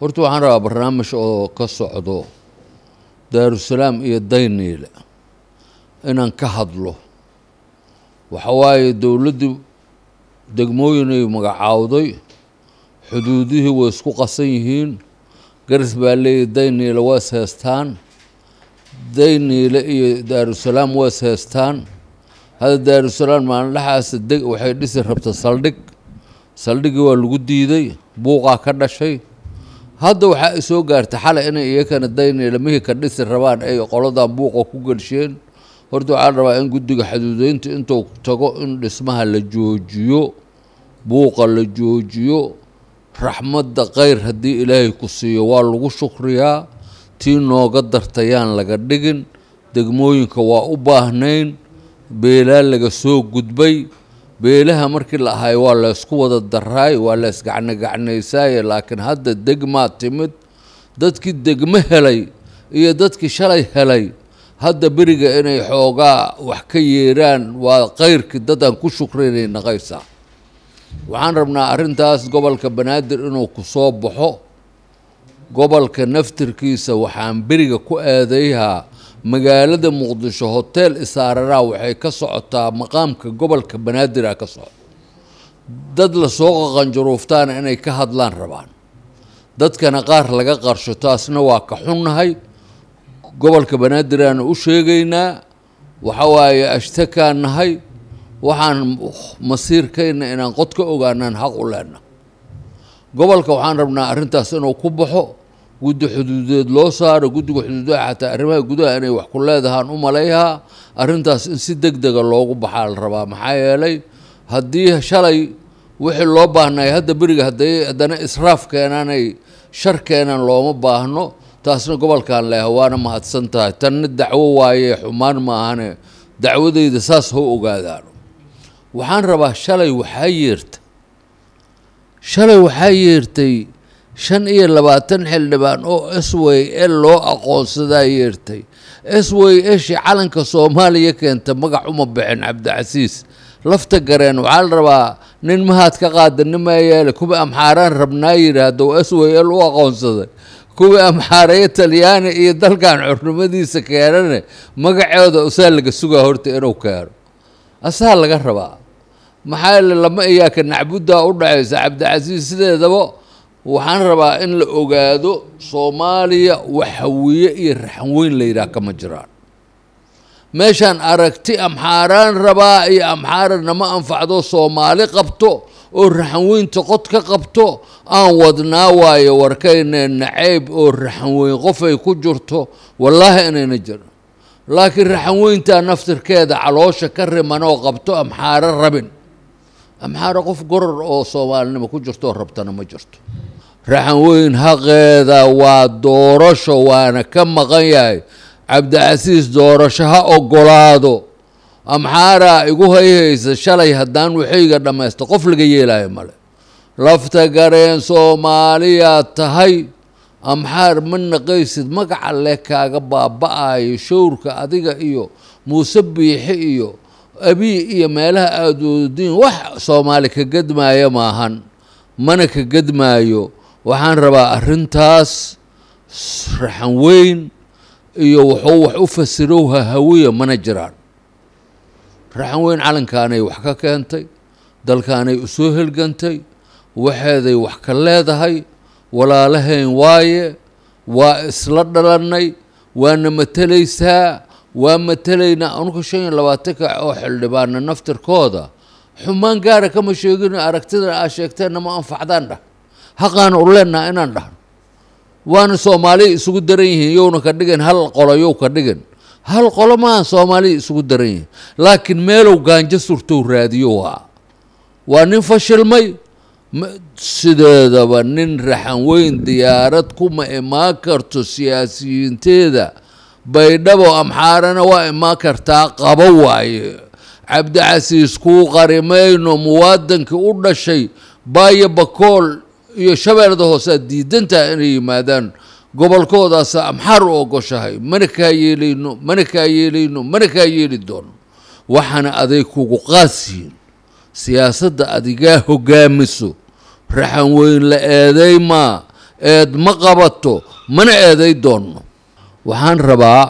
horta waxaan rabaa barnaamij oo ka socdo daarusalaam iyo dayniile inaan ka hadlo waxa waaye dowladdii degmooyinay magacaawday xuduudihii way isku qasan yihiin garas baa leeyahy dayniile waa is heystaan dayniile iyo daarusalaam waa is heystaan hadda daarusalaam maalindhaxaasa waxay dhisi rabta saldhig saldhiggii waa lagu diiday buuqaa ka dhashay hadda waxaa soo gaartay xalay inay iyakana dayna lamihii ka dhisi rabaan ay qoladan buuqa ku gelsheen horta waxaa la rabaa in guddiga xaduudeynta intuu tago in dhismaha la joojiyo buuqa la joojiyo raxmadda kayr haddii ilaahay ku siiyo waa lagu shukriyaa tii nooga dartayaan laga dhigin degmooyinka waa u baahnayn beelaa laga soo gudbay beelaha markii la ahaay waa laysku wada daraay waa laysgacnogacnaysaaye laakiin hadda degmaa timid dadkii degmo helay iyo dadkii shalay helay hadda beriga inay xoogaa wax ka yeeraan waa kayrkii dadaan ku shukrinay naqaysa waxaan rabnaa arintaas gobolka banaadir inuu ku soo baxo gobolka naftirkiisa waxaan beriga ku aadayhaa magaalada muqdisho hoteel isaararaa waxay ka socotaa maqaamka gobolka banaadir ka soco dad lasoo qaqanjuruuftaana inay ka hadlaan rabaan dadkana qaar laga qarsho taasna waa ka xunnahay gobolka banaadiraana u sheegaynaa waxa waaye ashtakaan nahay waxaan masiirkayna inaan qod ka ogaanaan xaq u leenna gobolka waxaan rabnaa arintaas inuu ku baxo guddi xuduudeed loo saaro guddiga xuduudaha xataa arrimaha gudaha inay wax ku leedahaan u maleeyaha arrintaas in si deg dega ah loogu baxaa la rabaa maxaa yeelay haddii shalay wixii loo baahnay hadda beriga haday haddana israaf keenaanay shar keenaan looma baahno taasna gobolkan leh waana mahadsan tahay tanna dacwo waaye xumaan maahane dacwadayda saas ha ogaadaan waxaan rabaa shalay waxaa yeertay shalay waxaa yeertay shan iyo labaatan xildhibaan oo s way e loo aqoonsadaa yeertay s way eshi calanka soomaaliya keenta magac uma bixin cabdicasiis lafta gareen waxaa la rabaa nin mahaad ka qaada nimaa kuwa amxaaraan rabnaa yidhaahdo s way l u aqoonsaday kuwa amxaarayo talyaani iyo dalkan xurnimadiisa keenane magacooda usaa laga sugaa horta inuu keeno asaa laga rabaa maxaa yeele lama iyaaka nacbuddaa u dhacaysa cabdicasiis sideedaba waxaan rabaa in la ogaado soomaaliya waxawiye iyo raxanweyn la yidhaah kama jiraan meeshaan aragti amxaaraan rabaa iyo amxaara nama anfacdo soomaali qabto oo raxanweynta qod ka qabto aan wadnaa waayo warkayna nacayb oo raxanweyn qofay ku jirto wallaahi inayna jirin laakiin raxanweyntaa naftirkeeda caloosha ka riman oo qabto amxaaro rabin maxaare qof goror oo soomaalinimo ku jirto rabtana ma jirto raxan weyn haqeeda waa doorasho waana ka maqan yahay cabdicasiis doorasho ha ogolaado amxaaraa igu hayhaysa shalay haddaan waxayga dhammaysta qof laga yeelayo male lafta gareen soomaaliyaa tahay amxaar ma naqaysid magaca leh kaaga baaba-ayo showrka adiga iyo muuse biixi iyo abii iyo meelaha aada oodiin wax soomaali ka gadmaayo maahan mana ka gedmaayo waxaan rabaa arintaas raxan weyn iyo wuxuu wax u fasirow hahawiya mana jiraan raxan weyn calankaanay wax ka keentay dalkaanay usoo helgantay waxeeday wax ka leedahay walaalahayn waaye waa isla dhalannay waana matalaysaa waa matalaynaa anugu shan iyo labaatanka oo xildhibaana naftirkooda xumaan gaara kama sheegino aragtida aa sheegteennama anfacdaan dhah xaqaan u inaan dhahno waana soomaaliya isugu daran yihiin yowna ka dhigan hal qolo yow ka dhigan hal qolo maaha soomaaliya isugu daran yihiin laakiin meelow gaanjo surtow raadiyo waa waa nin fashilmay sideedaba nin raxan weyn diyaarad kuma imaan karto siyaasiyiinteeda baydhabo amxaarana waa imaan kartaa qabo waaye cabdicasiis kuu qarimayno muwaadankii u dhashay baayo bakool iyo shabeellada hoosead diidantaa inay yimaadaan gobolkoodaasa amxaar u ogoshahay mana kaa yeelayno mana kaa yeelayno mana kaa yeeli doono waxaana aday kugu qaasyihiin siyaasadda adigaa hogaamiso raxan weyn la eeday eed ma qabato mana eeday doonno waxaan rabaa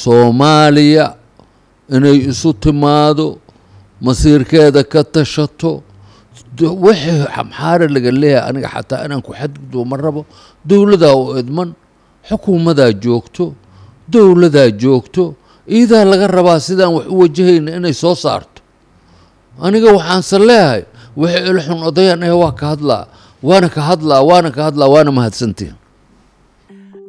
soomaaliya inay isu timaado masiirkeeda ka tashato wixii xamxaare laga leeyahay aniga xataa inaan ku xadgudo ma rabo dowladaa u idman xukuumadaa joogto dowladaa joogto iidaa laga rabaa sidaan wax u wajahayna inay soo saarto aniga waxaanse leeyahay wixii ilxun odayaan eh waa ka hadlaa waana ka hadlaa waana ka hadlaa waana mahadsantihin